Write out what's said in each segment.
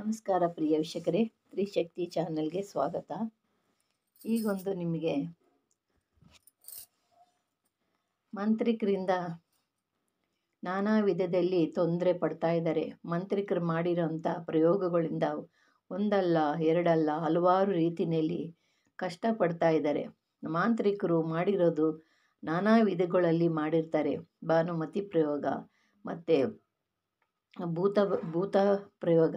ನಮಸ್ಕಾರ ಪ್ರಿಯ ವೀಕ್ಷಕರೇ ತ್ರಿಶಕ್ತಿ ಚಾನೆಲ್ಗೆ ಸ್ವಾಗತ ಈಗೊಂದು ನಿಮಗೆ ಮಂತ್ರಿಕರಿಂದ ನಾನಾ ವಿಧದಲ್ಲಿ ತೊಂದರೆ ಪಡ್ತಾ ಇದ್ದಾರೆ ಮಂತ್ರಿಕರು ಮಾಡಿರೋಂಥ ಪ್ರಯೋಗಗಳಿಂದ ಒಂದಲ್ಲ ಎರಡಲ್ಲ ಹಲವಾರು ರೀತಿಯಲ್ಲಿ ಕಷ್ಟಪಡ್ತಾ ಇದ್ದಾರೆ ಮಾಂತ್ರಿಕರು ಮಾಡಿರೋದು ನಾನಾ ವಿಧಗಳಲ್ಲಿ ಮಾಡಿರ್ತಾರೆ ಭಾನುಮತಿ ಪ್ರಯೋಗ ಮತ್ತು ಭೂತ ಭೂತ ಪ್ರಯೋಗ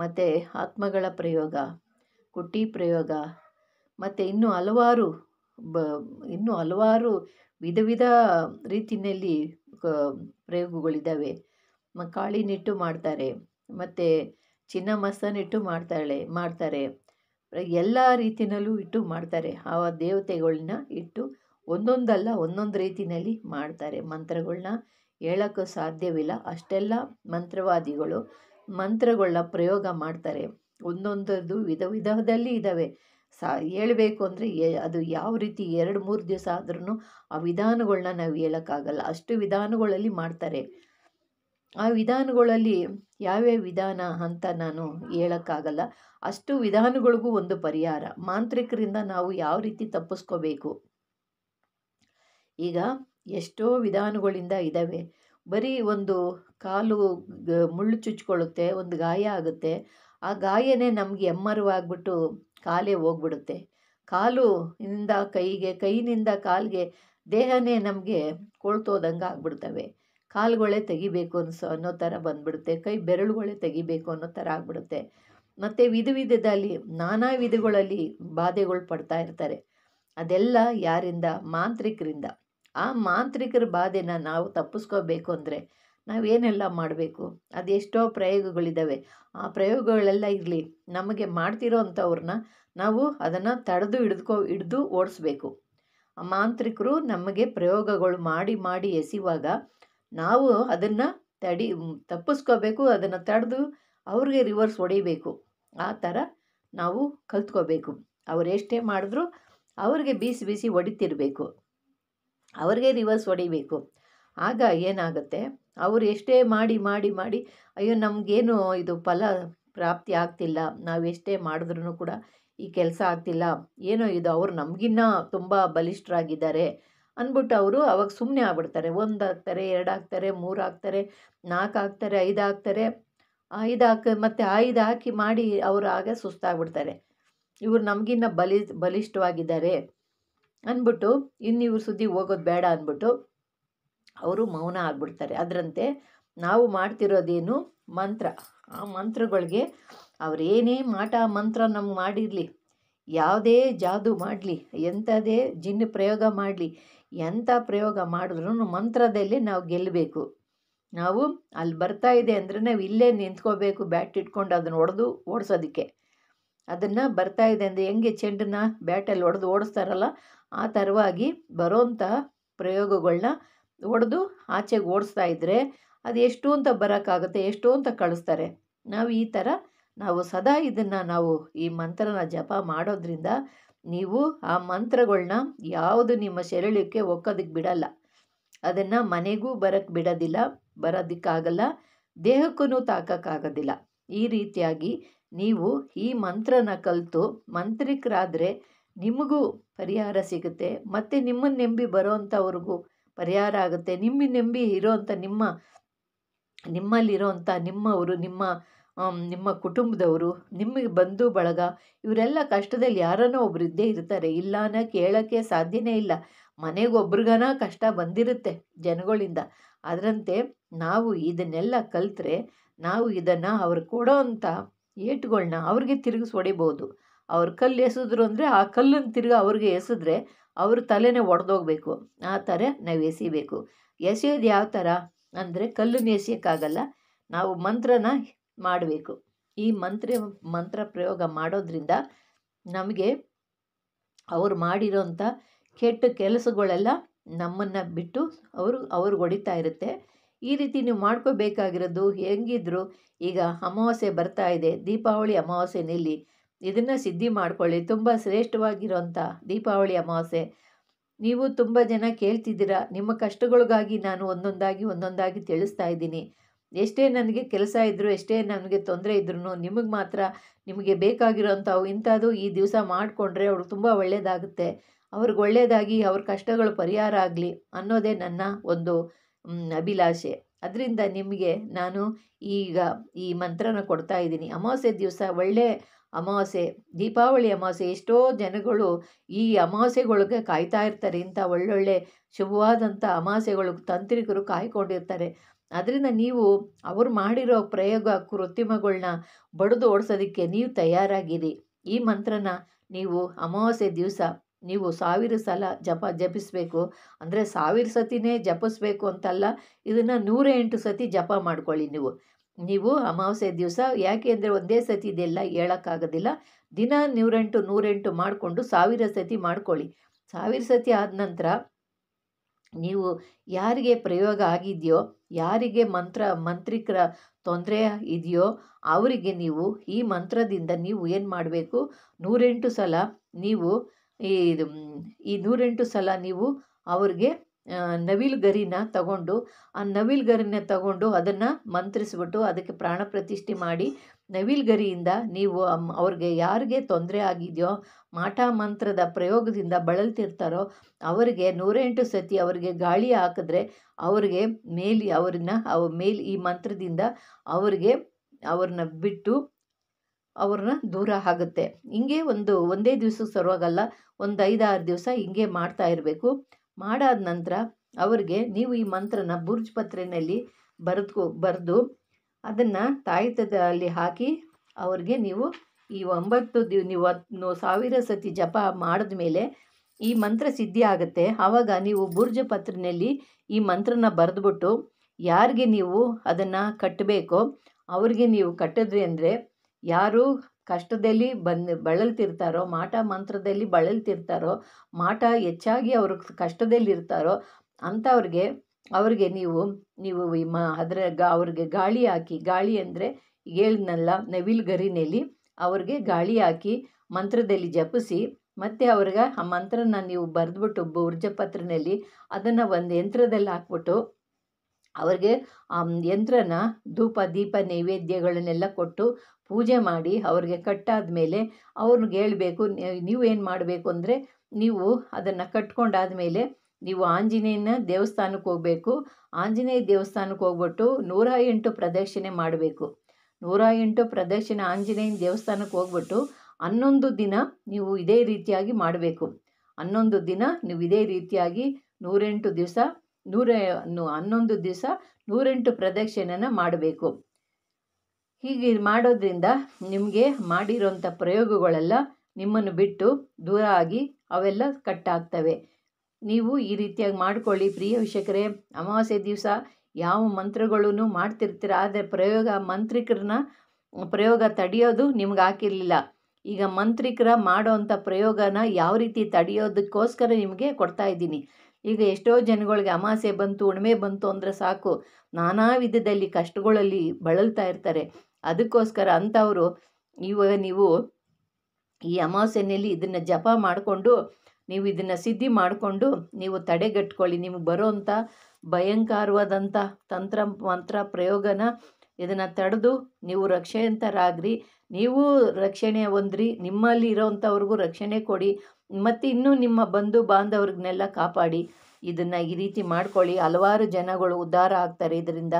ಮತ್ತು ಆತ್ಮಗಳ ಪ್ರಯೋಗ ಕುಟ್ಟಿ ಪ್ರಯೋಗ ಮತ್ತು ಇನ್ನೂ ಹಲವಾರು ಬ ಇನ್ನೂ ಹಲವಾರು ವಿಧ ವಿಧ ರೀತಿಯಲ್ಲಿ ಪ್ರಯೋಗಗಳಿದ್ದಾವೆ ಮ ಕಾಳಿನಿಟ್ಟು ಮಾಡ್ತಾರೆ ಮತ್ತು ಚಿನ್ನ ಮಸನಿಟ್ಟು ಮಾಡ್ತಾಳೆ ಮಾಡ್ತಾರೆ ಎಲ್ಲ ರೀತಿಯಲ್ಲೂ ಇಟ್ಟು ಮಾಡ್ತಾರೆ ಆ ದೇವತೆಗಳನ್ನ ಇಟ್ಟು ಒಂದೊಂದಲ್ಲ ಒಂದೊಂದು ರೀತಿಯಲ್ಲಿ ಮಾಡ್ತಾರೆ ಮಂತ್ರಗಳನ್ನ ಹೇಳೋಕ್ಕೂ ಸಾಧ್ಯವಿಲ್ಲ ಅಷ್ಟೆಲ್ಲ ಮಂತ್ರವಾದಿಗಳು ಮಂತ್ರಗಳ ಪ್ರಯೋಗ ಮಾಡ್ತಾರೆ ಒಂದೊಂದದ್ದು ವಿಧ ವಿಧದಲ್ಲಿ ಇದ್ದಾವೆ ಸಾ ಹೇಳಬೇಕು ಅಂದರೆ ಅದು ಯಾವ ರೀತಿ ಎರಡು ಮೂರು ದಿವಸ ಆದ್ರೂ ಆ ವಿಧಾನಗಳನ್ನ ನಾವು ಹೇಳೋಕ್ಕಾಗಲ್ಲ ಅಷ್ಟು ವಿಧಾನಗಳಲ್ಲಿ ಮಾಡ್ತಾರೆ ಆ ವಿಧಾನಗಳಲ್ಲಿ ಯಾವ್ಯಾವ ವಿಧಾನ ಅಂತ ನಾನು ಹೇಳೋಕ್ಕಾಗಲ್ಲ ಅಷ್ಟು ವಿಧಾನಗಳಿಗೂ ಒಂದು ಪರಿಹಾರ ಮಾಂತ್ರಿಕರಿಂದ ನಾವು ಯಾವ ರೀತಿ ತಪ್ಪಿಸ್ಕೋಬೇಕು ಈಗ ಎಷ್ಟೋ ವಿಧಾನಗಳಿಂದ ಇದ್ದಾವೆ ಬರೀ ಒಂದು ಕಾಲು ಮುಳ್ಳು ಚುಚ್ಕೊಳ್ಳುತ್ತೆ ಒಂದು ಗಾಯ ಆಗುತ್ತೆ ಆ ಗಾಯನೇ ನಮಗೆ ಎಮ್ಮರವಾಗ್ಬಿಟ್ಟು ಕಾಲೇ ಹೋಗ್ಬಿಡುತ್ತೆ ಕಾಲು ಇಂದ ಕೈಗೆ ಕೈನಿಂದ ಕಾಲಿಗೆ ದೇಹನೇ ನಮಗೆ ಕೊಳ್ತೋದಂಗೆ ಆಗ್ಬಿಡ್ತವೆ ಕಾಲುಗಳೇ ತೆಗಿಬೇಕು ಅನ್ಸೋ ಅನ್ನೋ ಥರ ಬಂದ್ಬಿಡುತ್ತೆ ಕೈ ಬೆರಳುಗಳೇ ತೆಗಿಬೇಕು ಅನ್ನೋ ಥರ ಆಗ್ಬಿಡುತ್ತೆ ಮತ್ತು ವಿಧ ವಿಧದಲ್ಲಿ ನಾನಾ ವಿಧಗಳಲ್ಲಿ ಬಾಧೆಗಳು ಪಡ್ತಾ ಇರ್ತಾರೆ ಅದೆಲ್ಲ ಯಾರಿಂದ ಮಾಂತ್ರಿಕರಿಂದ ಆ ಮಾಂತ್ರಿಕರ ಬಾಧೆನ ನಾವು ತಪ್ಪಿಸ್ಕೋಬೇಕು ಅಂದರೆ ನಾವೇನೆಲ್ಲ ಮಾಡಬೇಕು ಅದೆಷ್ಟೋ ಪ್ರಯೋಗಗಳಿದ್ದಾವೆ ಆ ಪ್ರಯೋಗಗಳೆಲ್ಲ ಇರಲಿ ನಮಗೆ ಮಾಡ್ತಿರೋ ಅಂಥವ್ರನ್ನ ನಾವು ಅದನ್ನು ತಡೆದು ಹಿಡಿದುಕೋ ಹಿಡಿದು ಓಡಿಸ್ಬೇಕು ಆ ಮಾಂತ್ರಿಕರು ನಮಗೆ ಪ್ರಯೋಗಗಳು ಮಾಡಿ ಮಾಡಿ ಎಸೆಯುವಾಗ ನಾವು ಅದನ್ನು ತಡಿ ತಪ್ಪಿಸ್ಕೋಬೇಕು ಅದನ್ನು ತಡೆದು ಅವ್ರಿಗೆ ರಿವರ್ಸ್ ಹೊಡಿಬೇಕು ಆ ಥರ ನಾವು ಕಲ್ತ್ಕೋಬೇಕು ಅವರೆಷ್ಟೇ ಮಾಡಿದ್ರೂ ಅವ್ರಿಗೆ ಬೀಸಿ ಬೀಸಿ ಹೊಡಿತಿರ್ಬೇಕು ಅವ್ರಿಗೆ ರಿವರ್ಸ್ ಹೊಡಿಬೇಕು ಆಗ ಏನಾಗುತ್ತೆ ಅವರು ಎಷ್ಟೇ ಮಾಡಿ ಮಾಡಿ ಮಾಡಿ ಅಯ್ಯೋ ನಮಗೇನು ಇದು ಫಲ ಪ್ರಾಪ್ತಿ ಆಗ್ತಿಲ್ಲ ನಾವು ಎಷ್ಟೇ ಮಾಡಿದ್ರೂ ಕೂಡ ಈ ಕೆಲಸ ಆಗ್ತಿಲ್ಲ ಏನೋ ಇದು ಅವ್ರು ನಮಗಿನ್ನ ತುಂಬ ಬಲಿಷ್ಠರಾಗಿದ್ದಾರೆ ಅಂದ್ಬಿಟ್ಟು ಅವರು ಅವಾಗ ಸುಮ್ಮನೆ ಆಗ್ಬಿಡ್ತಾರೆ ಒಂದು ಹಾಕ್ತಾರೆ ಎರಡು ಹಾಕ್ತಾರೆ ಮೂರು ಹಾಕ್ತಾರೆ ನಾಲ್ಕು ಹಾಕ್ತಾರೆ ಐದು ಹಾಕ್ತಾರೆ ಐದು ಹಾಕಿ ಮತ್ತು ಐದು ಹಾಕಿ ಮಾಡಿ ಅವರು ಆಗ ಸುಸ್ತಾಗ್ಬಿಡ್ತಾರೆ ಇವರು ನಮಗಿನ್ನ ಬಲಿ ಬಲಿಷ್ಠವಾಗಿದ್ದಾರೆ ಅಂದ್ಬಿಟ್ಟು ಇನ್ನು ಇವ್ರ ಹೋಗೋದು ಬೇಡ ಅಂದ್ಬಿಟ್ಟು ಅವರು ಮೌನ ಆಗ್ಬಿಡ್ತಾರೆ ಅದರಂತೆ ನಾವು ಮಾಡ್ತಿರೋದೇನು ಮಂತ್ರ ಆ ಮಂತ್ರಗಳಿಗೆ ಅವರೇನೇ ಮಾಟ ಮಂತ್ರ ನಮ್ಗೆ ಮಾಡಿರಲಿ ಯಾವುದೇ ಜಾದು ಮಾಡಲಿ ಎಂಥದೇ ಜಿನ್ನ ಪ್ರಯೋಗ ಮಾಡಲಿ ಎಂಥ ಪ್ರಯೋಗ ಮಾಡಿದ್ರೂ ಮಂತ್ರದಲ್ಲಿ ನಾವು ಗೆಲ್ಲಬೇಕು ನಾವು ಅಲ್ಲಿ ಬರ್ತಾ ಇದೆ ಅಂದರೆ ನಾವು ಇಲ್ಲೇ ನಿಂತ್ಕೋಬೇಕು ಬ್ಯಾಟ್ ಇಟ್ಕೊಂಡು ಅದನ್ನು ಹೊಡೆದು ಓಡಿಸೋದಕ್ಕೆ ಅದನ್ನು ಬರ್ತಾ ಇದೆ ಅಂದರೆ ಹೆಂಗೆ ಚೆಂಡನ್ನ ಬ್ಯಾಟಲ್ಲಿ ಹೊಡೆದು ಓಡಿಸ್ತಾರಲ್ಲ ಆ ಥರವಾಗಿ ಬರೋಂಥ ಪ್ರಯೋಗಗಳನ್ನ ಹೊಡೆದು ಆಚೆಗೆ ಓಡಿಸ್ತಾ ಇದ್ದರೆ ಅದು ಎಷ್ಟು ಅಂತ ಬರೋಕ್ಕಾಗುತ್ತೆ ಎಷ್ಟು ಅಂತ ಕಳಿಸ್ತಾರೆ ನಾವು ಈ ಥರ ನಾವು ಸದಾ ಇದನ್ನು ನಾವು ಈ ಮಂತ್ರನ ಜಪ ಮಾಡೋದ್ರಿಂದ ನೀವು ಆ ಮಂತ್ರಗಳನ್ನ ಯಾವುದು ನಿಮ್ಮ ಶರೀರಕ್ಕೆ ಒಕ್ಕೋದಕ್ಕೆ ಬಿಡೋಲ್ಲ ಅದನ್ನು ಮನೆಗೂ ಬರೋಕ್ಕೆ ಬಿಡೋದಿಲ್ಲ ಬರೋದಕ್ಕಾಗಲ್ಲ ದೇಹಕ್ಕೂ ತಾಕೋಕ್ಕಾಗೋದಿಲ್ಲ ಈ ರೀತಿಯಾಗಿ ನೀವು ಈ ಮಂತ್ರನ ಕಲಿತು ಮಂತ್ರಿಕರಾದರೆ ನಿಮಗೂ ಪರಿಹಾರ ಸಿಗುತ್ತೆ ಮತ್ತು ನಿಮ್ಮನ್ನು ನೆಂಬಿ ಬರೋವಂಥವ್ರಿಗೂ ಪರಿಹಾರ ಆಗುತ್ತೆ ನಿಮ್ಮ ನೆಂಬಿ ಇರೋವಂಥ ನಿಮ್ಮ ನಿಮ್ಮಲ್ಲಿರೋವಂಥ ನಿಮ್ಮವರು ನಿಮ್ಮ ನಿಮ್ಮ ಕುಟುಂಬದವರು ನಿಮಗೆ ಬಂಧು ಬಳಗ ಇವರೆಲ್ಲ ಕಷ್ಟದಲ್ಲಿ ಯಾರನ್ನೋ ಒಬ್ಬರು ಇದ್ದೇ ಇರ್ತಾರೆ ಅನ್ನೋ ಕೇಳೋಕ್ಕೆ ಸಾಧ್ಯನೇ ಇಲ್ಲ ಮನೆಗೊಬ್ರಿಗನ ಕಷ್ಟ ಬಂದಿರುತ್ತೆ ಜನಗಳಿಂದ ಅದರಂತೆ ನಾವು ಇದನ್ನೆಲ್ಲ ಕಲಿತ್ರೆ ನಾವು ಇದನ್ನು ಅವ್ರು ಕೊಡೋ ಅಂಥ ಏಟುಗಳನ್ನ ಅವ್ರಿಗೆ ತಿರುಗಿಸ್ ಹೊಡಿಬೋದು ಅವ್ರು ಕಲ್ಲು ಎಸಿದ್ರು ಅಂದರೆ ಆ ಕಲ್ಲನ್ನು ತಿರ್ಗಿ ಅವ್ರಿಗೆ ಎಸೆದ್ರೆ ಅವ್ರ ತಲೆನೇ ಒಡೆದೋಗ್ಬೇಕು ಆ ಥರ ನಾವು ಎಸಿಬೇಕು ಎಸೆಯೋದು ಯಾವ ಥರ ಅಂದರೆ ಕಲ್ಲನ್ನು ಎಸೆಯೋಕ್ಕಾಗಲ್ಲ ನಾವು ಮಂತ್ರನ ಮಾಡಬೇಕು ಈ ಮಂತ್ರ ಮಂತ್ರ ಪ್ರಯೋಗ ಮಾಡೋದ್ರಿಂದ ನಮಗೆ ಅವ್ರು ಮಾಡಿರೋಂಥ ಕೆಟ್ಟ ಕೆಲಸಗಳೆಲ್ಲ ನಮ್ಮನ್ನು ಬಿಟ್ಟು ಅವರು ಅವ್ರಿಗೆ ಹೊಡಿತಾ ಇರುತ್ತೆ ಈ ರೀತಿ ನೀವು ಮಾಡ್ಕೋಬೇಕಾಗಿರೋದು ಹೆಂಗಿದ್ರು ಈಗ ಅಮಾವಾಸ್ಯೆ ಬರ್ತಾ ಇದೆ ದೀಪಾವಳಿ ಅಮಾವಾಸ್ಯೆ ನಿಲ್ಲಿ ಇದನ್ನು ಸಿದ್ಧಿ ಮಾಡಿಕೊಳ್ಳಿ ತುಂಬ ಶ್ರೇಷ್ಠವಾಗಿರೋಂಥ ದೀಪಾವಳಿ ಅಮಾವಾಸ್ಯೆ ನೀವು ತುಂಬ ಜನ ಕೇಳ್ತಿದ್ದೀರ ನಿಮ್ಮ ಕಷ್ಟಗಳಿಗಾಗಿ ನಾನು ಒಂದೊಂದಾಗಿ ಒಂದೊಂದಾಗಿ ತಿಳಿಸ್ತಾ ಇದ್ದೀನಿ ಎಷ್ಟೇ ನನಗೆ ಕೆಲಸ ಇದ್ದರೂ ಎಷ್ಟೇ ನನಗೆ ತೊಂದರೆ ಇದ್ರೂ ನಿಮಗೆ ಮಾತ್ರ ನಿಮಗೆ ಬೇಕಾಗಿರೋಂಥವು ಇಂಥದ್ದು ಈ ದಿವಸ ಮಾಡಿಕೊಂಡ್ರೆ ಅವ್ರಿಗೆ ತುಂಬ ಒಳ್ಳೆಯದಾಗುತ್ತೆ ಅವ್ರಿಗೆ ಒಳ್ಳೆಯದಾಗಿ ಅವ್ರ ಕಷ್ಟಗಳು ಪರಿಹಾರ ಆಗಲಿ ಅನ್ನೋದೇ ನನ್ನ ಒಂದು ಅಭಿಲಾಷೆ ಅದರಿಂದ ನಿಮಗೆ ನಾನು ಈಗ ಈ ಮಂತ್ರನ ಕೊಡ್ತಾ ಇದ್ದೀನಿ ಅಮಾವಾಸ್ಯೆ ದಿವಸ ಒಳ್ಳೆಯ ಅಮಾವಾಸ್ಯೆ ದೀಪಾವಳಿ ಅಮಾವಾಸ್ಯೆ ಎಷ್ಟೋ ಜನಗಳು ಈ ಅಮಾವಾಸ್ಯೆಗಳಿಗೆ ಕಾಯ್ತಾ ಇರ್ತಾರೆ ಇಂಥ ಒಳ್ಳೊಳ್ಳೆ ಶುಭವಾದಂಥ ಅಮಾವಾಸ್ಯೆಗಳು ತಾಂತ್ರಿಕರು ಕಾಯ್ಕೊಂಡಿರ್ತಾರೆ ಅದರಿಂದ ನೀವು ಅವರು ಮಾಡಿರೋ ಪ್ರಯೋಗ ಕೃತ್ರಿಮಗಳನ್ನ ಬಡಿದು ಓಡಿಸೋದಕ್ಕೆ ನೀವು ತಯಾರಾಗಿರಿ ಈ ಮಂತ್ರನ ನೀವು ಅಮಾವಾಸ್ಯೆ ದಿವಸ ನೀವು ಸಾವಿರ ಸಲ ಜಪ ಜಪಿಸಬೇಕು ಅಂದರೆ ಸಾವಿರ ಸತಿನೇ ಜಪಿಸ್ಬೇಕು ಅಂತಲ್ಲ ಇದನ್ನು ನೂರ ಎಂಟು ಸತಿ ಜಪ ಮಾಡ್ಕೊಳ್ಳಿ ನೀವು ನೀವು ಅಮಾವಾಸ್ಯೆ ದಿವಸ ಯಾಕೆ ಅಂದರೆ ಒಂದೇ ಸತಿ ಇದೆಲ್ಲ ಹೇಳೋಕ್ಕಾಗೋದಿಲ್ಲ ದಿನ ನೂರೆಂಟು ನೂರೆಂಟು ಮಾಡಿಕೊಂಡು ಸಾವಿರ ಸತಿ ಮಾಡ್ಕೊಳ್ಳಿ ಸಾವಿರ ಸತಿ ಆದ ನಂತರ ನೀವು ಯಾರಿಗೆ ಪ್ರಯೋಗ ಆಗಿದೆಯೋ ಯಾರಿಗೆ ಮಂತ್ರ ಮಂತ್ರಿಕರ ತೊಂದರೆ ಇದೆಯೋ ಅವರಿಗೆ ನೀವು ಈ ಮಂತ್ರದಿಂದ ನೀವು ಏನು ಮಾಡಬೇಕು ನೂರೆಂಟು ಸಲ ನೀವು ಇದು ಈ ನೂರೆಂಟು ಸಲ ನೀವು ಅವ್ರಿಗೆ ನವಿಲು ಗರಿನ ತಗೊಂಡು ಆ ನವಿಲು ಗರಿನ ತಗೊಂಡು ಅದನ್ನು ಮಂತ್ರಿಸ್ಬಿಟ್ಟು ಅದಕ್ಕೆ ಪ್ರಾಣ ಪ್ರತಿಷ್ಠೆ ಮಾಡಿ ನವಿಲು ಗರಿಯಿಂದ ನೀವು ಅವ್ರಿಗೆ ಯಾರಿಗೆ ತೊಂದರೆ ಆಗಿದೆಯೋ ಮಾಟ ಮಂತ್ರದ ಪ್ರಯೋಗದಿಂದ ಬಳಲ್ತಿರ್ತಾರೋ ಅವರಿಗೆ ನೂರೆಂಟು ಸತಿ ಅವರಿಗೆ ಗಾಳಿ ಹಾಕಿದ್ರೆ ಅವರಿಗೆ ಮೇಲಿ ಅವ್ರನ್ನ ಅವ ಮೇಲೆ ಈ ಮಂತ್ರದಿಂದ ಅವರಿಗೆ ಅವ್ರನ್ನ ಬಿಟ್ಟು ಅವ್ರನ್ನ ದೂರ ಆಗುತ್ತೆ ಹಿಂಗೆ ಒಂದು ಒಂದೇ ದಿವ್ಸಕ್ಕೆ ಸರ್ವಾಗಲ್ಲ ಒಂದು ಐದಾರು ದಿವಸ ಹಿಂಗೆ ಮಾಡ್ತಾ ಇರಬೇಕು ಮಾಡಾದ ನಂತರ ಅವರಿಗೆ ನೀವು ಈ ಮಂತ್ರನ ಬುರ್ಜ್ ಪತ್ರೆಯಲ್ಲಿ ಬರೆದ್ಕೊ ಬರೆದು ಅದನ್ನು ತಾಯಿತದಲ್ಲಿ ಹಾಕಿ ಅವ್ರಿಗೆ ನೀವು ಈ ಒಂಬತ್ತು ದಿವ್ ನೀವು ಹತ್ತು ಸಾವಿರ ಸತಿ ಜಪ ಮಾಡಿದ ಮೇಲೆ ಈ ಮಂತ್ರ ಸಿದ್ಧಿ ಆಗುತ್ತೆ ಆವಾಗ ನೀವು ಬುರ್ಜ ಪತ್ರೆಯಲ್ಲಿ ಈ ಮಂತ್ರನ ಬರೆದ್ಬಿಟ್ಟು ಯಾರಿಗೆ ನೀವು ಅದನ್ನು ಕಟ್ಟಬೇಕೋ ಅವ್ರಿಗೆ ನೀವು ಕಟ್ಟಿದ್ರಿ ಅಂದರೆ ಯಾರು ಕಷ್ಟದಲ್ಲಿ ಬಂದು ಬಳಲ್ತಿರ್ತಾರೋ ಮಾಟ ಮಂತ್ರದಲ್ಲಿ ಬಳಲ್ತಿರ್ತಾರೋ ಮಾಟ ಹೆಚ್ಚಾಗಿ ಅವರು ಕಷ್ಟದಲ್ಲಿರ್ತಾರೋ ಅಂಥವ್ರಿಗೆ ಅವ್ರಿಗೆ ನೀವು ನೀವು ಮಾ ಅದರ ಗಾ ಅವ್ರಿಗೆ ಗಾಳಿ ಹಾಕಿ ಗಾಳಿ ಅಂದರೆ ಹೇಳಿದ್ನಲ್ಲ ನವಿಲು ಗರಿನೆಲಿ ಅವ್ರಿಗೆ ಗಾಳಿ ಹಾಕಿ ಮಂತ್ರದಲ್ಲಿ ಜಪಿಸಿ ಮತ್ತು ಅವ್ರಿಗೆ ಆ ಮಂತ್ರನ ನೀವು ಬರೆದ್ಬಿಟ್ಟು ಬುರ್ಜಪತ್ರದಲ್ಲಿ ಅದನ್ನು ಒಂದು ಯಂತ್ರದಲ್ಲಿ ಹಾಕ್ಬಿಟ್ಟು ಅವರಿಗೆ ಯಂತ್ರನ ಧೂಪ ದೀಪ ನೈವೇದ್ಯಗಳನ್ನೆಲ್ಲ ಕೊಟ್ಟು ಪೂಜೆ ಮಾಡಿ ಅವ್ರಿಗೆ ಕಟ್ಟಾದ ಮೇಲೆ ಅವ್ರಿಗೆ ಹೇಳಬೇಕು ನೀವೇನು ಮಾಡಬೇಕು ಅಂದರೆ ನೀವು ಅದನ್ನು ಕಟ್ಕೊಂಡಾದ ಮೇಲೆ ನೀವು ಆಂಜನೇಯನ ದೇವಸ್ಥಾನಕ್ಕೆ ಹೋಗಬೇಕು ಆಂಜನೇಯ ದೇವಸ್ಥಾನಕ್ಕೆ ಹೋಗ್ಬಿಟ್ಟು ನೂರ ಎಂಟು ಪ್ರದಕ್ಷಿಣೆ ಮಾಡಬೇಕು ನೂರ ಎಂಟು ಪ್ರದಕ್ಷಿಣೆ ಆಂಜನೇಯನ ದೇವಸ್ಥಾನಕ್ಕೆ ಹೋಗ್ಬಿಟ್ಟು ಹನ್ನೊಂದು ದಿನ ನೀವು ಇದೇ ರೀತಿಯಾಗಿ ಮಾಡಬೇಕು ಹನ್ನೊಂದು ದಿನ ನೀವು ಇದೇ ರೀತಿಯಾಗಿ ನೂರೆಂಟು ದಿವಸ ನೂರ ಹನ್ನೊಂದು ದಿವಸ ನೂರೆಂಟು ಪ್ರದಕ್ಷಿಣೆನ ಮಾಡಬೇಕು ಹೀಗೆ ಮಾಡೋದ್ರಿಂದ ನಿಮಗೆ ಮಾಡಿರೋಂಥ ಪ್ರಯೋಗಗಳೆಲ್ಲ ನಿಮ್ಮನ್ನು ಬಿಟ್ಟು ದೂರ ಆಗಿ ಅವೆಲ್ಲ ಕಟ್ ಆಗ್ತವೆ ನೀವು ಈ ರೀತಿಯಾಗಿ ಮಾಡ್ಕೊಳ್ಳಿ ಪ್ರಿಯ ವೀಕ್ಷಕರೇ ಅಮಾವಾಸ್ಯೆ ದಿವಸ ಯಾವ ಮಂತ್ರಗಳೂ ಮಾಡ್ತಿರ್ತೀರ ಆದರೆ ಪ್ರಯೋಗ ಮಂತ್ರಿಕರನ್ನ ಪ್ರಯೋಗ ತಡೆಯೋದು ನಿಮ್ಗೆ ಹಾಕಿರಲಿಲ್ಲ ಈಗ ಮಂತ್ರಿಕರ ಅಂಥ ಪ್ರಯೋಗನ ಯಾವ ರೀತಿ ತಡೆಯೋದಕ್ಕೋಸ್ಕರ ನಿಮಗೆ ಕೊಡ್ತಾ ಇದ್ದೀನಿ ಈಗ ಎಷ್ಟೋ ಜನಗಳಿಗೆ ಅಮಾಸೆ ಬಂತು ಹುಣ್ಮೆ ಬಂತು ಅಂದರೆ ಸಾಕು ನಾನಾ ವಿಧದಲ್ಲಿ ಕಷ್ಟಗಳಲ್ಲಿ ಬಳಲ್ತಾ ಇರ್ತಾರೆ ಅದಕ್ಕೋಸ್ಕರ ಅಂಥವರು ಇವಾಗ ನೀವು ಈ ಅಮಾವಾಸ್ಯೆಯಲ್ಲಿ ಇದನ್ನು ಜಪ ಮಾಡಿಕೊಂಡು ನೀವು ಇದನ್ನು ಸಿದ್ಧಿ ಮಾಡಿಕೊಂಡು ನೀವು ತಡೆಗಟ್ಕೊಳ್ಳಿ ನಿಮಗೆ ಬರೋವಂಥ ಭಯಂಕರವಾದಂಥ ತಂತ್ರ ಮಂತ್ರ ಪ್ರಯೋಗನ ಇದನ್ನು ತಡೆದು ನೀವು ರಕ್ಷೆಯಂತರಾಗ್ರಿ ನೀವು ರಕ್ಷಣೆ ಹೊಂದ್ರಿ ನಿಮ್ಮಲ್ಲಿ ಇರೋವಂಥವ್ರಿಗೂ ರಕ್ಷಣೆ ಕೊಡಿ ಮತ್ತು ಇನ್ನೂ ನಿಮ್ಮ ಬಂಧು ಬಾಂಧವ್ರನ್ನೆಲ್ಲ ಕಾಪಾಡಿ ಇದನ್ನು ಈ ರೀತಿ ಮಾಡ್ಕೊಳ್ಳಿ ಹಲವಾರು ಜನಗಳು ಉದ್ಧಾರ ಆಗ್ತಾರೆ ಇದರಿಂದ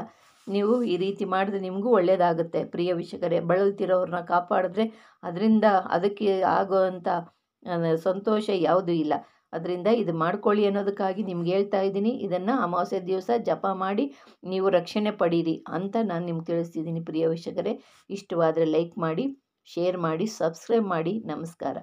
ನೀವು ಈ ರೀತಿ ಮಾಡಿದ್ರೆ ನಿಮಗೂ ಒಳ್ಳೆಯದಾಗುತ್ತೆ ಪ್ರಿಯ ವಿಷಕರೇ ಬಳಲ್ತಿರೋರನ್ನ ಕಾಪಾಡಿದ್ರೆ ಅದರಿಂದ ಅದಕ್ಕೆ ಆಗುವಂಥ ಸಂತೋಷ ಯಾವುದೂ ಇಲ್ಲ ಅದರಿಂದ ಇದು ಮಾಡ್ಕೊಳ್ಳಿ ಅನ್ನೋದಕ್ಕಾಗಿ ನಿಮ್ಗೆ ಹೇಳ್ತಾ ಇದ್ದೀನಿ ಇದನ್ನು ಅಮಾವಾಸ್ಯ ದಿವಸ ಜಪ ಮಾಡಿ ನೀವು ರಕ್ಷಣೆ ಪಡೀರಿ ಅಂತ ನಾನು ನಿಮ್ಗೆ ತಿಳಿಸ್ತಿದ್ದೀನಿ ಪ್ರಿಯ ವಿಷಕರೇ ಇಷ್ಟವಾದರೆ ಲೈಕ್ ಮಾಡಿ ಶೇರ್ ಮಾಡಿ ಸಬ್ಸ್ಕ್ರೈಬ್ ಮಾಡಿ ನಮಸ್ಕಾರ